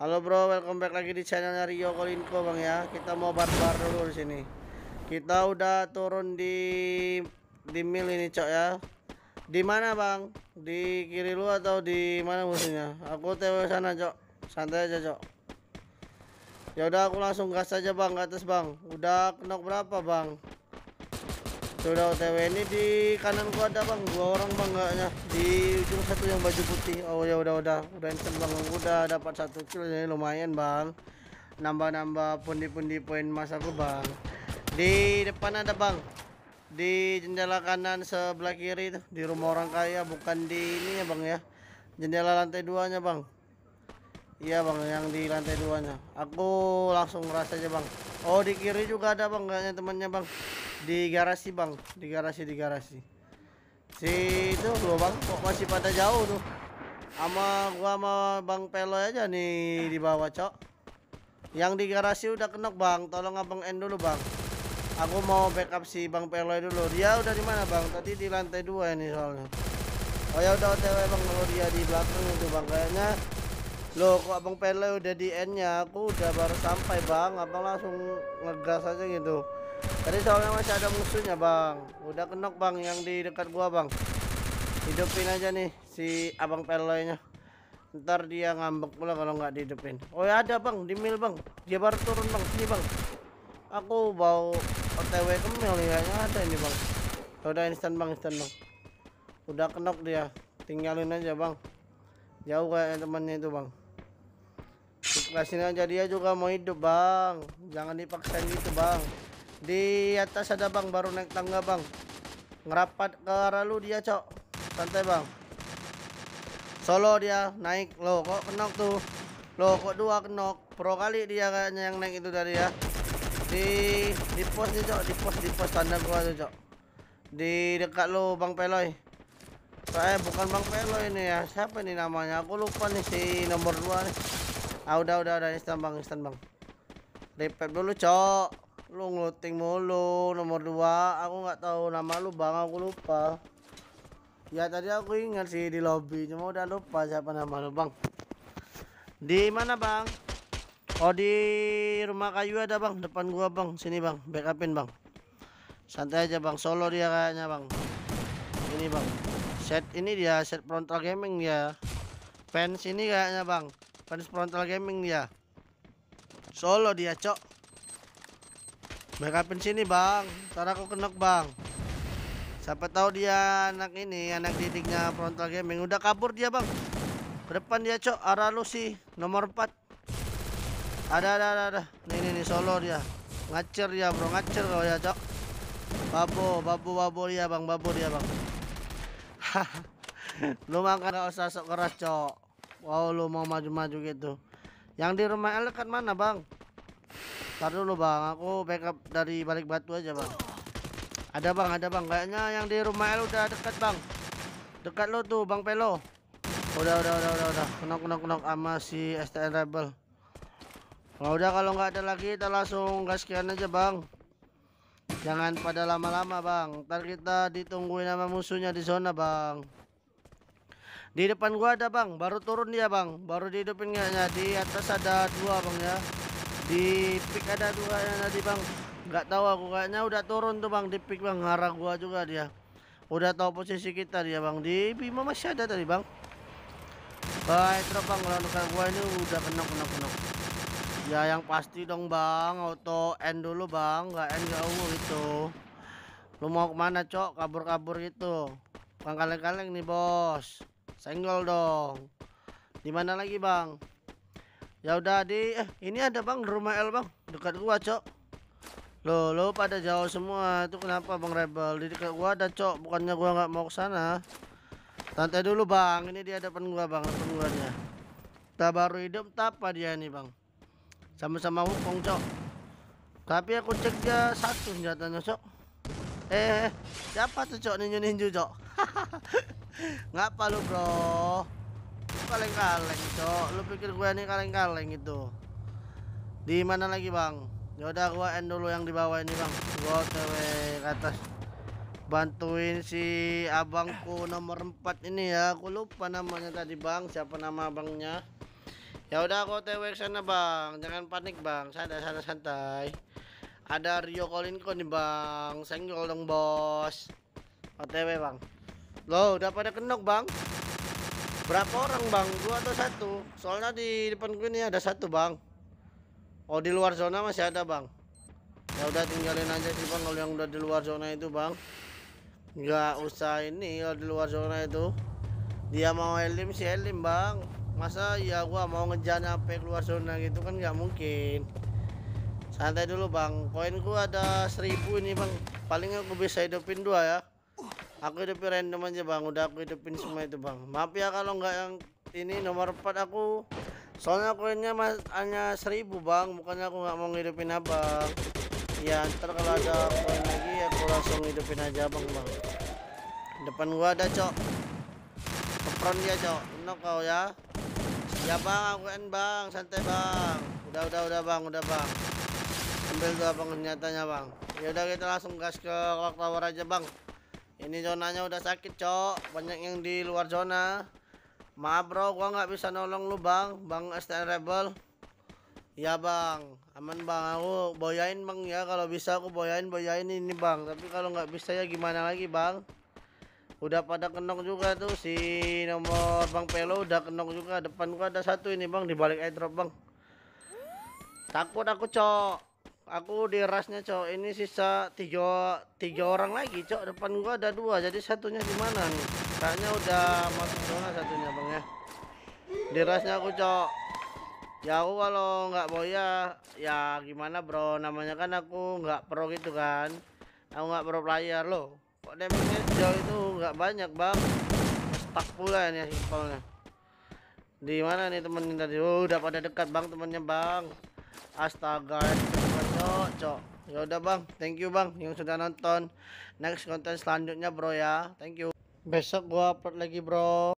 Halo bro, welcome back lagi di channelnya Rio Kolinko bang ya. Kita mau barbar dulu di sini. Kita udah turun di di mil ini cok ya. Di mana bang? Di kiri lu atau di mana musuhnya? Aku tewe sana cok. Santai aja cok. Ya udah aku langsung gas aja bang ke atas bang. Udah knock berapa bang? sudah otw ini di kanan gua ada bang dua orang bang enggaknya di ujung satu yang baju putih oh ya udah udah berantem bang udah dapat satu kill jadi lumayan bang nambah-nambah pundi-pundi poin masa aku bang di depan ada bang di jendela kanan sebelah kiri tuh di rumah orang kaya bukan di ini ya bang ya jendela lantai duanya bang iya bang yang di lantai duanya aku langsung ngerasa aja bang oh di kiri juga ada bang kayaknya temannya bang di garasi bang di garasi di garasi si itu lo bang kok masih pada jauh tuh sama gua sama bang pelo aja nih di bawah cok yang di garasi udah kena bang tolong abang end dulu bang aku mau backup si bang pelo dulu dia udah di mana bang tadi di lantai dua ini soalnya oh ya udah otw bang kalau dia di belakang itu bang kayaknya Loh kok abang Pelo udah di endnya Aku udah baru sampai bang Abang langsung ngegas aja gitu Tadi soalnya masih ada musuhnya bang Udah kenok bang yang di dekat gua bang Hidupin aja nih si abang peloynya Ntar dia ngambek pula kalau nggak dihidupin Oh ya ada bang di mil bang Dia baru turun bang sini bang Aku bau otw ke mil ya ada ini bang ya Udah instan bang instan bang Udah kenok dia Tinggalin aja bang Jauh kayak temannya itu bang Kasihin aja dia juga mau hidup bang Jangan dipaksain gitu bang di atas ada bang, baru naik tangga bang. Ngerapat ke arah lu dia cok. Santai bang. Solo dia naik lo kok kenok tuh. Lo kok dua kenok. Pro kali dia kayaknya yang naik itu dari ya. Di di pos nih cok, di pos di pos tanda gua tuh cok. Di dekat lo bang Peloy. Saya bukan bang Peloy ini ya. Siapa nih namanya? Aku lupa nih si nomor dua nih. Ah udah udah udah instan bang instan bang. Repet dulu cok. Lu ngeloting mulu nomor 2. Aku nggak tahu nama lu, Bang. Aku lupa. Ya tadi aku ingat sih di lobby, cuma udah lupa siapa nama lu, Bang. Di mana, Bang? Oh, di rumah kayu ada, Bang. Depan gua, Bang. Sini, Bang. Backupin, Bang. Santai aja, Bang. Solo dia kayaknya, Bang. Ini, Bang. Set ini dia, set frontal gaming dia. Fans ini kayaknya, Bang. Fans frontal gaming dia. Solo dia, Cok. Backupin sini bang Ntar aku kenok bang Siapa tahu dia anak ini Anak didiknya frontal gaming Udah kabur dia bang Ke depan dia cok Arah lu sih Nomor 4 Ada ada ada, ada. Nih nih nih solo dia Ngacer ya bro Ngacer kau ya cok Babu Babu babu dia bang Babu dia bang Lu makan gak usah keras cok Wow lu mau maju-maju gitu Yang di rumah elekan mana bang Tar dulu bang, aku backup dari balik batu aja bang Ada bang, ada bang, kayaknya yang di rumah El udah dekat bang Dekat lo tuh, bang Pelo Udah, udah, udah, udah, udah Knock, knock, knock sama si STN Rebel Nah udah kalau nggak ada lagi kita langsung gas kian aja bang Jangan pada lama-lama bang Ntar kita ditungguin sama musuhnya di zona bang Di depan gua ada bang Baru turun dia bang Baru dihidupin kayaknya Di atas ada dua bang ya di pick ada dua yang tadi bang nggak tahu aku kayaknya udah turun tuh bang di pick bang ngarah gua juga dia udah tahu posisi kita dia bang di Bima masih ada tadi bang baik terus bang kalau gua ini udah kena kena kena ya yang pasti dong bang auto end dulu bang nggak end gak ungu itu lu mau kemana cok kabur-kabur gitu bang kaleng-kaleng nih bos senggol dong dimana lagi bang Ya udah di eh ini ada Bang rumah El Bang dekat gua, Cok. Loh, lo pada jauh semua. Itu kenapa Bang Rebel? Di dekat gua ada, Cok. Bukannya gua nggak mau kesana tante dulu, Bang. Ini di hadapan gua, Bang, depan Kita baru hidup tapa dia ini Bang. Sama-sama hukum Cok. Tapi aku cek dia satu senjatanya, Cok. Eh, eh, eh. siapa tuh, Cok? Ninju-ninju, Cok. Ngapa lu, Bro? kaleng-kaleng cok lu pikir gue ini kaleng-kaleng itu di mana lagi bang yaudah gue end dulu yang di bawah ini bang gue ke atas bantuin si abangku nomor 4 ini ya aku lupa namanya tadi bang siapa nama abangnya ya udah aku tewe sana bang jangan panik bang santai santai santai ada Rio Kolinko nih bang senggol dong bos OTW bang lo udah pada kenok bang Berapa orang bang? dua atau satu. Soalnya di depan gue ini ada satu bang. Oh di luar zona masih ada bang. Ya udah tinggalin aja sih bang kalau yang udah di luar zona itu bang. Nggak usah ini kalau di luar zona itu. Dia mau elim si elim bang. Masa ya gua mau ngejar sampai keluar zona gitu kan nggak mungkin. Santai dulu bang. Koin gua ada seribu ini bang. Paling aku bisa hidupin dua ya. Aku hidupin random aja bang, udah aku hidupin semua itu bang. Maaf ya kalau nggak yang ini nomor 4 aku. Soalnya koinnya mas hanya 1000 bang, bukannya aku nggak mau ngidupin abang. Ya ntar kalau ada koin lagi aku langsung hidupin aja bang bang. Depan gua ada cok. Kepron dia cok, no kau ya. Ya bang, aku en kan, bang, santai bang. Udah udah udah bang, udah bang. Ambil dua bang nyatanya bang. Ya udah kita langsung gas ke clock tower aja bang. Ini zonanya udah sakit, Cok. Banyak yang di luar zona. Maaf, Bro, gua nggak bisa nolong lu, Bang. Bang STN Rebel. Ya, Bang. Aman, Bang. Aku boyain, Bang, ya. Kalau bisa aku boyain, boyain ini, Bang. Tapi kalau nggak bisa ya gimana lagi, Bang? Udah pada kenok juga tuh si nomor Bang Pelo udah kenok juga. Depan gua ada satu ini, Bang, di balik airdrop, Bang. Takut aku, Cok aku di rasnya cok ini sisa tiga tiga orang lagi cok depan gua ada dua jadi satunya di mana nih kayaknya udah masuk zona satunya bang ya di rasnya aku cok ya aku kalau nggak boya, ya gimana bro namanya kan aku nggak pro gitu kan aku nggak pro player loh kok damage jauh itu nggak banyak bang stuck pula ini simpelnya di mana nih temen tadi oh, udah pada dekat bang temennya bang astaga Yo, cok. Ya udah bang, thank you bang yang sudah nonton. Next konten selanjutnya bro ya, thank you. Besok gua upload lagi bro.